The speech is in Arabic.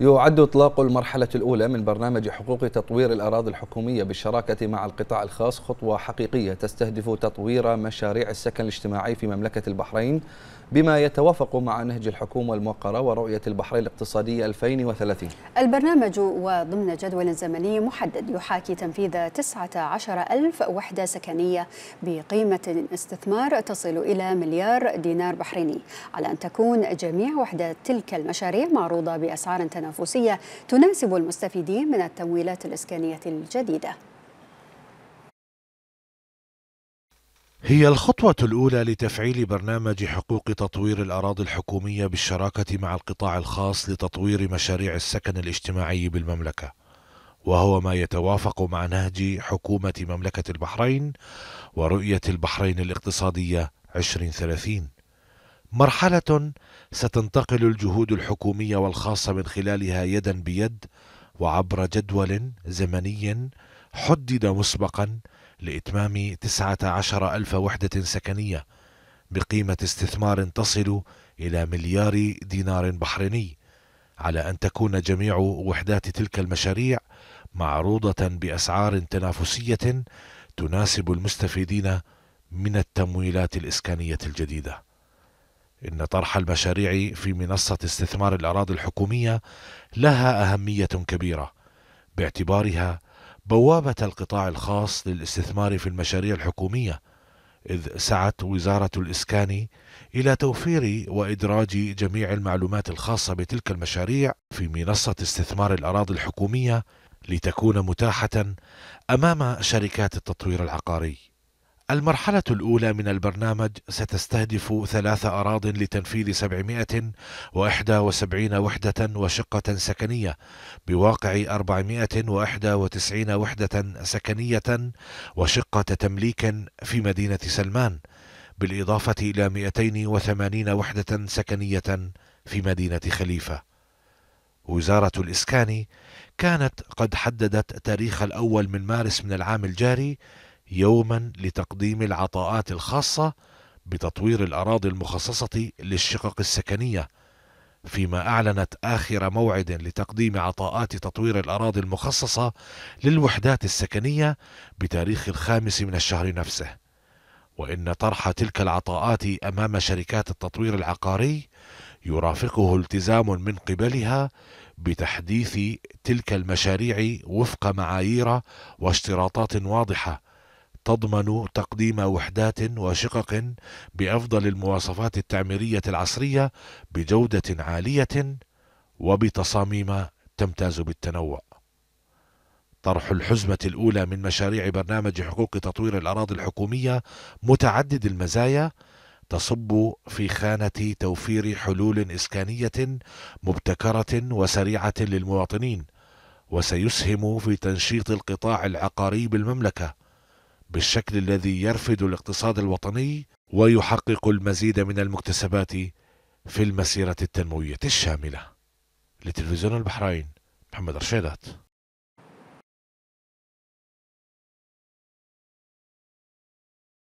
يعد إطلاق المرحلة الأولى من برنامج حقوق تطوير الأراضي الحكومية بالشراكة مع القطاع الخاص خطوة حقيقية تستهدف تطوير مشاريع السكن الاجتماعي في مملكة البحرين بما يتوافق مع نهج الحكومة الموقرة ورؤية البحرين الاقتصادية 2030 البرنامج وضمن جدول زمني محدد يحاكي تنفيذ 19 ألف وحدة سكنية بقيمة استثمار تصل إلى مليار دينار بحريني على أن تكون جميع وحدات تلك المشاريع معروضة بأسعار تنافسية تنافسية تناسب المستفيدين من التمويلات الإسكانية الجديدة هي الخطوة الأولى لتفعيل برنامج حقوق تطوير الأراضي الحكومية بالشراكة مع القطاع الخاص لتطوير مشاريع السكن الاجتماعي بالمملكة، وهو ما يتوافق مع نهج حكومة مملكة البحرين ورؤية البحرين الاقتصادية 2030. مرحلة ستنتقل الجهود الحكومية والخاصة من خلالها يدا بيد وعبر جدول زمني حدد مسبقا لإتمام عشر ألف وحدة سكنية بقيمة استثمار تصل إلى مليار دينار بحريني على أن تكون جميع وحدات تلك المشاريع معروضة بأسعار تنافسية تناسب المستفيدين من التمويلات الإسكانية الجديدة إن طرح المشاريع في منصة استثمار الأراضي الحكومية لها أهمية كبيرة باعتبارها بوابة القطاع الخاص للاستثمار في المشاريع الحكومية إذ سعت وزارة الإسكان إلى توفير وإدراج جميع المعلومات الخاصة بتلك المشاريع في منصة استثمار الأراضي الحكومية لتكون متاحة أمام شركات التطوير العقاري المرحلة الأولى من البرنامج ستستهدف ثلاث أراض لتنفيذ 771 وحدة وشقة سكنية بواقع 491 وحدة سكنية وشقة تمليك في مدينة سلمان بالإضافة إلى 280 وحدة سكنية في مدينة خليفة وزارة الإسكان كانت قد حددت تاريخ الأول من مارس من العام الجاري يوما لتقديم العطاءات الخاصة بتطوير الأراضي المخصصة للشقق السكنية فيما أعلنت آخر موعد لتقديم عطاءات تطوير الأراضي المخصصة للوحدات السكنية بتاريخ الخامس من الشهر نفسه وإن طرح تلك العطاءات أمام شركات التطوير العقاري يرافقه التزام من قبلها بتحديث تلك المشاريع وفق معايير واشتراطات واضحه تضمن تقديم وحدات وشقق بافضل المواصفات التعميريه العصريه بجوده عاليه وبتصاميم تمتاز بالتنوع طرح الحزمة الأولى من مشاريع برنامج حقوق تطوير الأراضي الحكومية متعدد المزايا تصب في خانة توفير حلول إسكانية مبتكرة وسريعة للمواطنين وسيسهم في تنشيط القطاع العقاري بالمملكة بالشكل الذي يرفد الاقتصاد الوطني ويحقق المزيد من المكتسبات في المسيرة التنموية الشاملة لتلفزيون البحرين محمد رشيدات